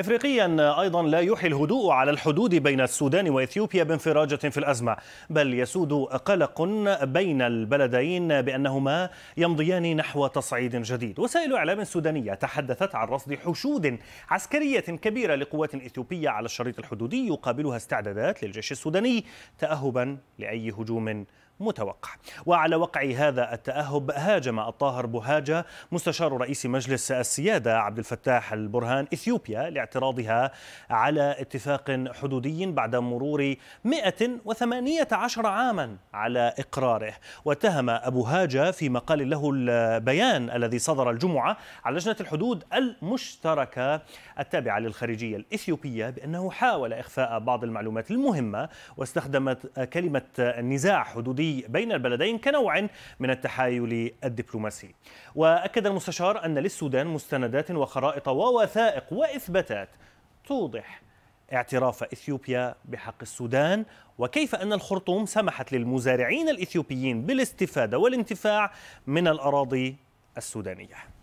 افريقيا ايضا لا يحي الهدوء على الحدود بين السودان واثيوبيا بانفراجه في الازمه، بل يسود قلق بين البلدين بانهما يمضيان نحو تصعيد جديد. وسائل اعلام سودانيه تحدثت عن رصد حشود عسكريه كبيره لقوات اثيوبيه على الشريط الحدودي يقابلها استعدادات للجيش السوداني تاهبا لاي هجوم متوقع وعلى وقع هذا التأهب هاجم الطاهر بوهاجة مستشار رئيس مجلس السيادة عبد الفتاح البرهان إثيوبيا لاعتراضها على اتفاق حدودي بعد مرور 118 عاما على إقراره واتهم أبو هاجة في مقال له البيان الذي صدر الجمعة على لجنة الحدود المشتركة التابعة للخارجية الإثيوبية بأنه حاول إخفاء بعض المعلومات المهمة واستخدمت كلمة نزاع حدودي الدولي بين البلدين كنوع من التحايل الدبلوماسي وأكد المستشار أن للسودان مستندات وخرائط ووثائق وإثباتات توضح اعتراف اثيوبيا بحق السودان وكيف ان الخرطوم سمحت للمزارعين الاثيوبيين بالاستفاده والانتفاع من الاراضي السودانيه